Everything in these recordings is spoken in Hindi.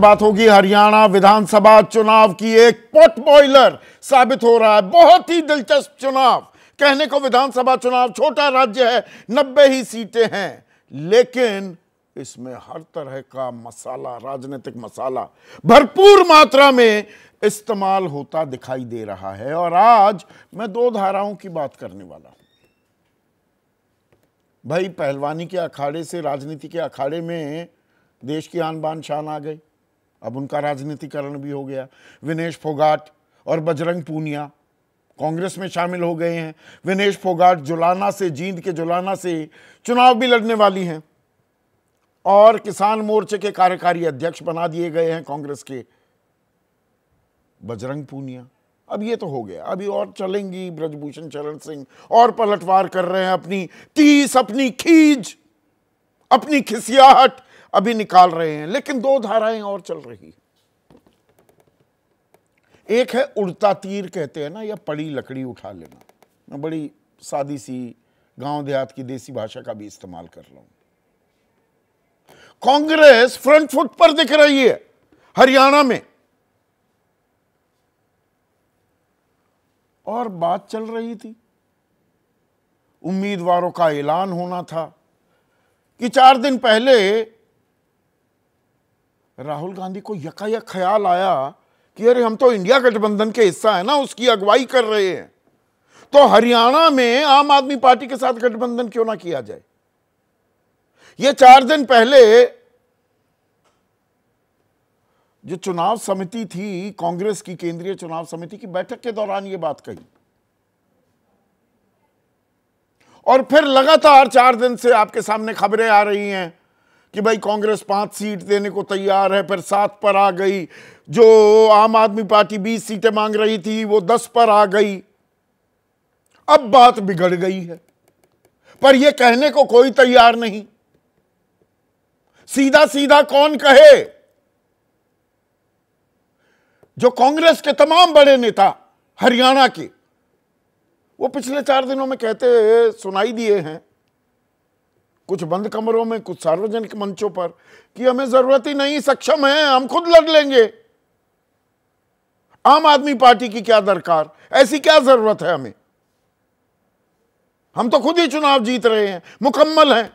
बात होगी हरियाणा विधानसभा चुनाव की एक पॉट बॉयलर साबित हो रहा है बहुत ही दिलचस्प चुनाव कहने को विधानसभा चुनाव छोटा राज्य है नब्बे ही सीटें हैं लेकिन इसमें हर तरह का मसाला राजनीतिक मसाला भरपूर मात्रा में इस्तेमाल होता दिखाई दे रहा है और आज मैं दो धाराओं की बात करने वाला हूं भाई पहलवानी के अखाड़े से राजनीति के अखाड़े में देश की आन बान शान आ गई अब उनका राजनीतिकरण भी हो गया विनेश फोगाट और बजरंग पूनिया कांग्रेस में शामिल हो गए हैं विनेश फोगाट जुलाना से जींद के जुलाना से चुनाव भी लड़ने वाली हैं और किसान मोर्चे के कार्यकारी अध्यक्ष बना दिए गए हैं कांग्रेस के बजरंग पूनिया अब ये तो हो गया अभी और चलेंगी ब्रजभूषण चरण सिंह और पलटवार कर रहे हैं अपनी तीस अपनी खीज अपनी खिसियाहट अभी निकाल रहे हैं लेकिन दो धाराएं और चल रही है एक है उड़ता तीर कहते हैं ना या पड़ी लकड़ी उठा लेना मैं बड़ी सादी सी गांव देहात की देसी भाषा का भी इस्तेमाल कर रहा हूं कांग्रेस फ्रंट फुट पर दिख रही है हरियाणा में और बात चल रही थी उम्मीदवारों का ऐलान होना था कि चार दिन पहले राहुल गांधी को यकायक ख्याल आया कि अरे हम तो इंडिया गठबंधन के हिस्सा है ना उसकी अगुवाई कर रहे हैं तो हरियाणा में आम आदमी पार्टी के साथ गठबंधन क्यों ना किया जाए ये चार दिन पहले जो चुनाव समिति थी कांग्रेस की केंद्रीय चुनाव समिति की बैठक के दौरान ये बात कही और फिर लगातार चार दिन से आपके सामने खबरें आ रही हैं कि भाई कांग्रेस पांच सीट देने को तैयार है फिर सात पर आ गई जो आम आदमी पार्टी बीस सीटें मांग रही थी वो दस पर आ गई अब बात बिगड़ गई है पर यह कहने को कोई तैयार नहीं सीधा सीधा कौन कहे जो कांग्रेस के तमाम बड़े नेता हरियाणा के वो पिछले चार दिनों में कहते सुनाई दिए हैं कुछ बंद कमरों में कुछ सार्वजनिक मंचों पर कि हमें जरूरत ही नहीं सक्षम है हम खुद लड़ लेंगे आम आदमी पार्टी की क्या दरकार ऐसी क्या जरूरत है हमें हम तो खुद ही चुनाव जीत रहे हैं मुकम्मल हैं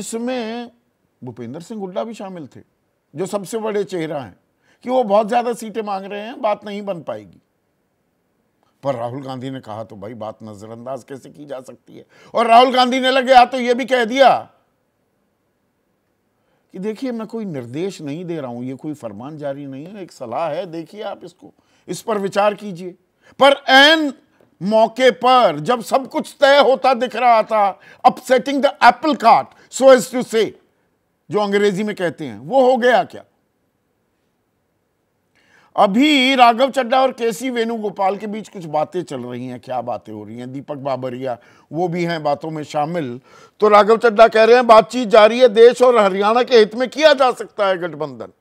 इसमें भूपेंद्र सिंह हुड्डा भी शामिल थे जो सबसे बड़े चेहरा हैं कि वो बहुत ज़्यादा सीटें मांग रहे हैं बात नहीं बन पाएगी पर राहुल गांधी ने कहा तो भाई बात नज़रअंदाज कैसे की जा सकती है और राहुल गांधी ने लगे आ हाँ, तो यह भी कह दिया कि देखिए मैं कोई निर्देश नहीं दे रहा हूं यह कोई फरमान जारी नहीं है एक सलाह है देखिए आप इसको इस पर विचार कीजिए पर एन मौके पर जब सब कुछ तय होता दिख रहा था upsetting the apple cart so as to से जो अंग्रेजी में कहते हैं वो हो गया क्या अभी राघव चड्डा और केसी वेणुगोपाल के बीच कुछ बातें चल रही हैं क्या बातें हो रही हैं दीपक बाबरिया वो भी हैं बातों में शामिल तो राघव चड्डा कह रहे हैं बातचीत जारी है देश और हरियाणा के हित में किया जा सकता है गठबंधन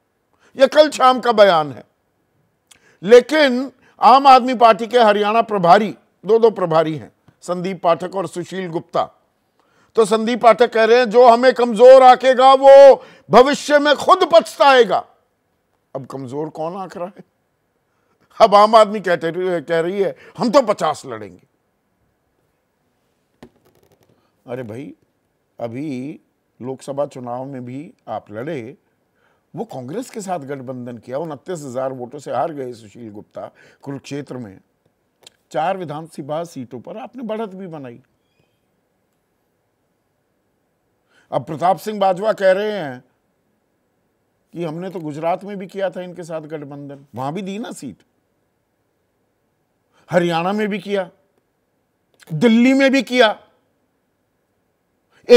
यह कल शाम का बयान है लेकिन आम आदमी पार्टी के हरियाणा प्रभारी दो दो प्रभारी हैं संदीप पाठक और सुशील गुप्ता तो संदीप पाठक कह रहे हैं जो हमें कमजोर आकेगा वो भविष्य में खुद पछताएगा अब कमज़ोर कौन आंक रहा है अब आम आदमी कहते कह रही है हम तो पचास लड़ेंगे अरे भाई अभी लोकसभा चुनाव में भी आप लड़े वो कांग्रेस के साथ गठबंधन किया उनतीस हजार वोटों से हार गए सुशील गुप्ता कुरुक्षेत्र में चार विधानसभा सीटों पर आपने बढ़त भी बनाई अब प्रताप सिंह बाजवा कह रहे हैं कि हमने तो गुजरात में भी किया था इनके साथ गठबंधन वहां भी दी ना सीट हरियाणा में भी किया दिल्ली में भी किया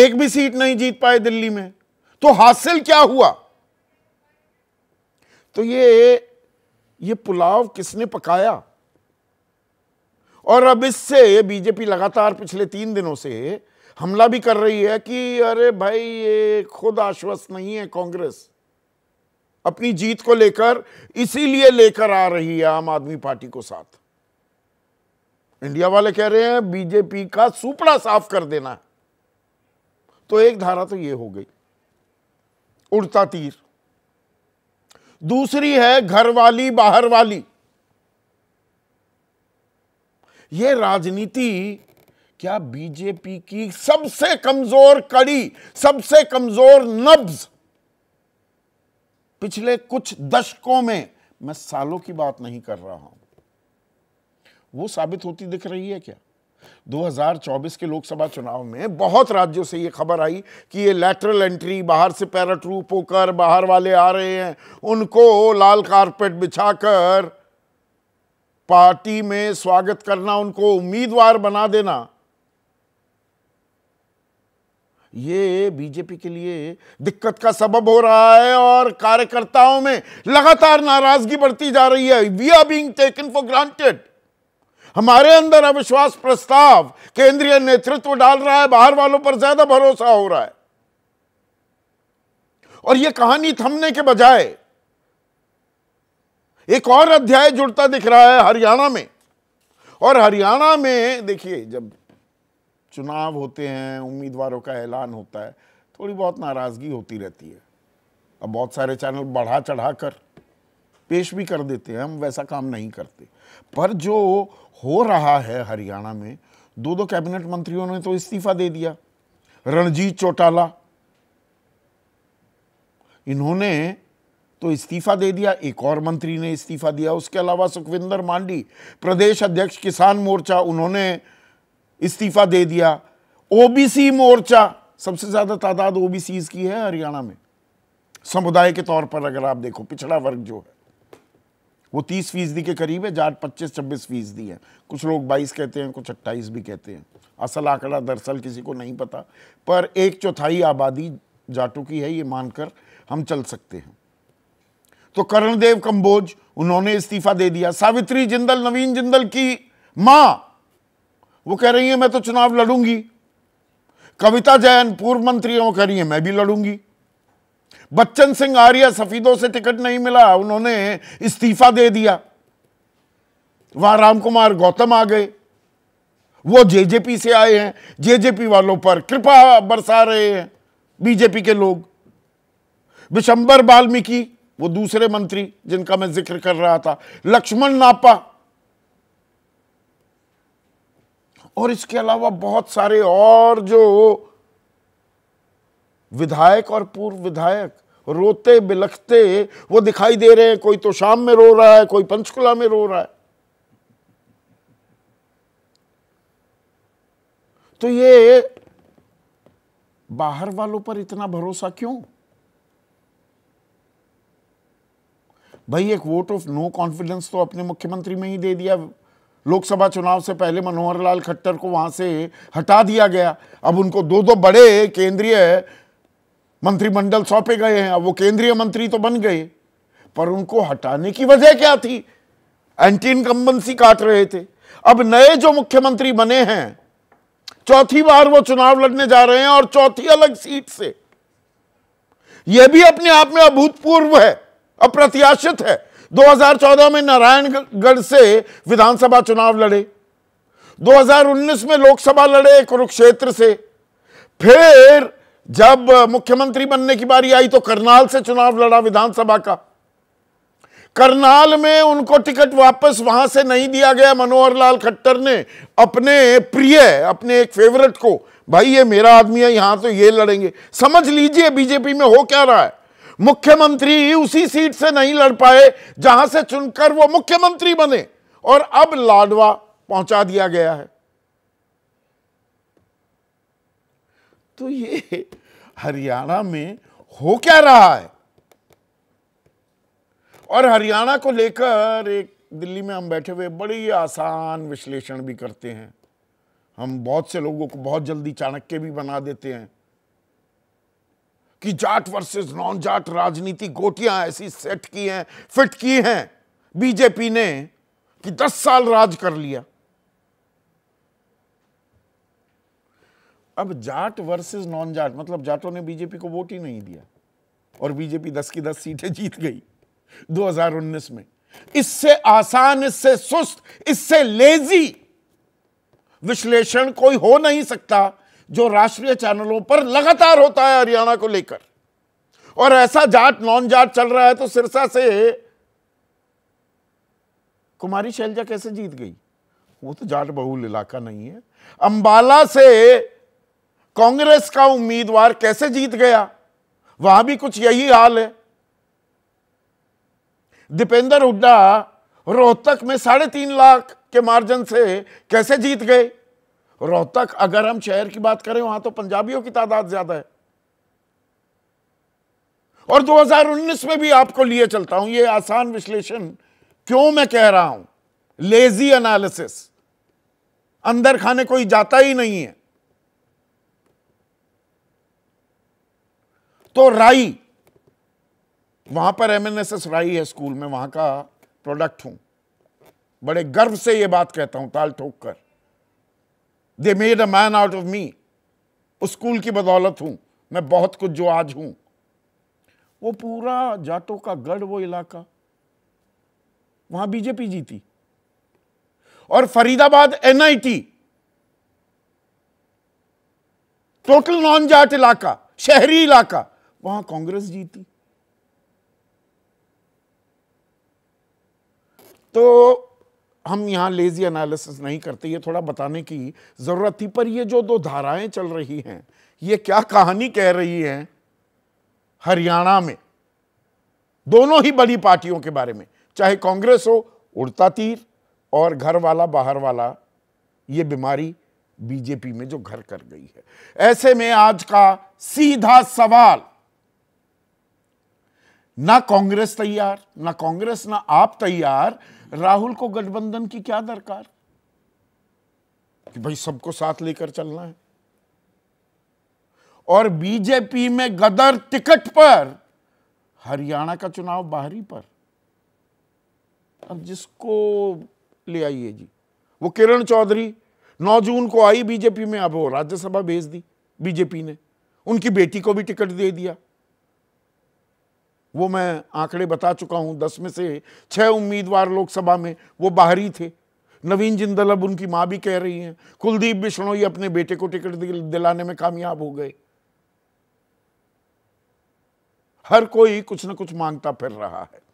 एक भी सीट नहीं जीत पाए दिल्ली में तो हासिल क्या हुआ तो ये ये पुलाव किसने पकाया और अब इससे बीजेपी लगातार पिछले तीन दिनों से हमला भी कर रही है कि अरे भाई ये खुद आश्वस्त नहीं है कांग्रेस अपनी जीत को लेकर इसीलिए लेकर आ रही है आम आदमी पार्टी को साथ इंडिया वाले कह रहे हैं बीजेपी का सुपड़ा साफ कर देना है तो एक धारा तो यह हो गई उड़ता तीर दूसरी है घर वाली बाहर वाली यह राजनीति क्या बीजेपी की सबसे कमजोर कड़ी सबसे कमजोर नब्ज पिछले कुछ दशकों में मैं सालों की बात नहीं कर रहा हूं वो साबित होती दिख रही है क्या 2024 के लोकसभा चुनाव में बहुत राज्यों से ये खबर आई कि ये लैटरल एंट्री बाहर से पैराट्रूप होकर बाहर वाले आ रहे हैं उनको लाल कारपेट बिछाकर पार्टी में स्वागत करना उनको उम्मीदवार बना देना ये बीजेपी के लिए दिक्कत का सबब हो रहा है और कार्यकर्ताओं में लगातार नाराजगी बढ़ती जा रही है we are being taken for granted हमारे अंदर अविश्वास प्रस्ताव केंद्रीय नेतृत्व डाल रहा है बाहर वालों पर ज्यादा भरोसा हो रहा है और यह कहानी थमने के बजाय एक और अध्याय जुड़ता दिख रहा है हरियाणा में और हरियाणा में देखिए जब चुनाव होते हैं उम्मीदवारों का ऐलान होता है थोड़ी बहुत नाराज़गी होती रहती है अब बहुत सारे चैनल बढ़ा चढ़ा कर पेश भी कर देते हैं हम वैसा काम नहीं करते पर जो हो रहा है हरियाणा में दो दो कैबिनेट मंत्रियों ने तो इस्तीफा दे दिया रणजीत चौटाला इन्होंने तो इस्तीफा दे दिया एक और मंत्री ने इस्तीफा दिया उसके अलावा सुखविंदर मांडी प्रदेश अध्यक्ष किसान मोर्चा उन्होंने इस्तीफा दे दिया ओबीसी मोर्चा सबसे ज़्यादा तादाद ओबीसी की है हरियाणा में समुदाय के तौर पर अगर आप देखो पिछड़ा वर्ग जो है वो तीस फीसदी के करीब है जाट पच्चीस छब्बीस फीसदी है कुछ लोग बाईस कहते हैं कुछ अट्ठाईस भी कहते हैं असल आंकड़ा दरअसल किसी को नहीं पता पर एक चौथाई आबादी जाटों की है ये मानकर हम चल सकते हैं तो करणदेव कंबोज उन्होंने इस्तीफा दे दिया सावित्री जिंदल नवीन जिंदल की मां वो कह रही है मैं तो चुनाव लड़ूंगी कविता जैन पूर्व मंत्री वो कह रही है मैं भी लड़ूंगी बच्चन सिंह आर्या सफीदों से टिकट नहीं मिला उन्होंने इस्तीफा दे दिया वहां राम कुमार गौतम आ गए वो जेजेपी से आए हैं जेजेपी वालों पर कृपा बरसा रहे हैं बीजेपी के लोग विशंबर वाल्मीकि वो दूसरे मंत्री जिनका मैं जिक्र कर रहा था लक्ष्मण नापा और इसके अलावा बहुत सारे और जो विधायक और पूर्व विधायक रोते बिलखते वो दिखाई दे रहे हैं कोई तो शाम में रो रहा है कोई पंचकुला में रो रहा है तो ये बाहर वालों पर इतना भरोसा क्यों भाई एक वोट ऑफ नो कॉन्फिडेंस तो अपने मुख्यमंत्री में ही दे दिया लोकसभा चुनाव से पहले मनोहर लाल खट्टर को वहां से हटा दिया गया अब उनको दो दो बड़े केंद्रीय मंत्रिमंडल सौंपे गए हैं अब वो केंद्रीय मंत्री तो बन गए पर उनको हटाने की वजह क्या थी एंटी इनकम्बेंसी काट रहे थे अब नए जो मुख्यमंत्री बने हैं चौथी बार वो चुनाव लड़ने जा रहे हैं और चौथी अलग सीट से यह भी अपने आप में अभूतपूर्व है अप्रत्याशित है 2014 में नारायणगढ़ से विधानसभा चुनाव लड़े 2019 में लोकसभा लड़े कुरुक्षेत्र से फिर जब मुख्यमंत्री बनने की बारी आई तो करनाल से चुनाव लड़ा विधानसभा का करनाल में उनको टिकट वापस वहां से नहीं दिया गया मनोहर लाल खट्टर ने अपने प्रिय अपने एक फेवरेट को भाई ये मेरा आदमी है यहां तो ये लड़ेंगे समझ लीजिए बीजेपी में हो क्या रहा है मुख्यमंत्री उसी सीट से नहीं लड़ पाए जहां से चुनकर वो मुख्यमंत्री बने और अब लाडवा पहुंचा दिया गया है तो ये हरियाणा में हो क्या रहा है और हरियाणा को लेकर एक दिल्ली में हम बैठे हुए बड़ी आसान विश्लेषण भी करते हैं हम बहुत से लोगों को बहुत जल्दी चाणक्य भी बना देते हैं कि जाट वर्सेस नॉन जाट राजनीति गोटियां ऐसी सेट की हैं फिट की हैं बीजेपी ने कि दस साल राज कर लिया अब जाट वर्सेस नॉन जाट मतलब जाटों ने बीजेपी को वोट ही नहीं दिया और बीजेपी दस की दस सीटें जीत गई 2019 में इससे आसान इससे सुस्त इससे लेजी विश्लेषण कोई हो नहीं सकता जो राष्ट्रीय चैनलों पर लगातार होता है हरियाणा को लेकर और ऐसा जाट नॉन जाट चल रहा है तो सिरसा से कुमारी शैलजा कैसे जीत गई वो तो जाट बहुल इलाका नहीं है अंबाला से कांग्रेस का उम्मीदवार कैसे जीत गया वहां भी कुछ यही हाल है दीपेंद्र हुड्डा रोहतक में साढ़े तीन लाख के मार्जिन से कैसे जीत गए रोहतक अगर हम शहर की बात करें वहां तो पंजाबियों की तादाद ज्यादा है और 2019 में भी आपको लिए चलता हूं यह आसान विश्लेषण क्यों मैं कह रहा हूं लेजी एनालिसिस अंदर खाने कोई जाता ही नहीं है तो राई वहां पर एमएनएसएस राई है स्कूल में वहां का प्रोडक्ट हूं बड़े गर्व से यह बात कहता हूं ताल ठोक कर they made a man out of me उस स्कूल की बदौलत हूं मैं बहुत कुछ जो आज हूं वो पूरा जाटों का गढ़ वो इलाका वहां बीजेपी जीती और Faridabad NIT total non Jat इलाका शहरी इलाका वहां कांग्रेस जीती तो हम यहाँ लेज़ी एनालिसिस नहीं करते ये थोड़ा बताने की ज़रूरत थी पर ये जो दो धाराएं चल रही हैं ये क्या कहानी कह रही हैं हरियाणा में दोनों ही बड़ी पार्टियों के बारे में चाहे कांग्रेस हो उड़ता तीर और घर वाला बाहर वाला ये बीमारी बीजेपी में जो घर कर गई है ऐसे में आज का सीधा सवाल ना कांग्रेस तैयार ना कांग्रेस ना आप तैयार राहुल को गठबंधन की क्या दरकार कि भाई सबको साथ लेकर चलना है और बीजेपी में गदर टिकट पर हरियाणा का चुनाव बाहरी पर अब जिसको ले आइए जी वो किरण चौधरी 9 जून को आई बीजेपी में अब वो राज्यसभा भेज दी बीजेपी ने उनकी बेटी को भी टिकट दे दिया वो मैं आंकड़े बता चुका हूं दस में से छह उम्मीदवार लोकसभा में वो बाहरी थे नवीन जिंदल अब उनकी मां भी कह रही हैं कुलदीप बिश्नोई अपने बेटे को टिकट दिलाने में कामयाब हो गए हर कोई कुछ ना कुछ मांगता फिर रहा है